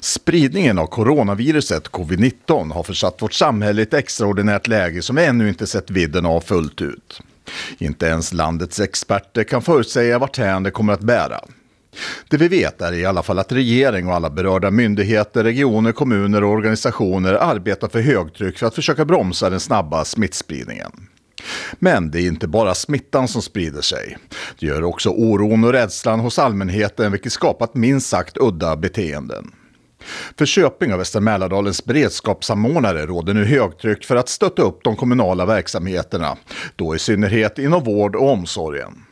Spridningen av coronaviruset covid-19 har försatt vårt samhälle i ett extraordinärt läge som vi ännu inte sett vidden av fullt ut. Inte ens landets experter kan förutsäga varthän det kommer att bära. Det vi vet är i alla fall att regering och alla berörda myndigheter, regioner, kommuner och organisationer arbetar för högtryck för att försöka bromsa den snabba smittspridningen. Men det är inte bara smittan som sprider sig. Det gör också oron och rädslan hos allmänheten vilket skapat minst sagt udda beteenden. För Köping och Västra Mälardalens beredskapssamordnare råder nu högtryck för att stötta upp de kommunala verksamheterna, då i synnerhet inom vård och omsorgen.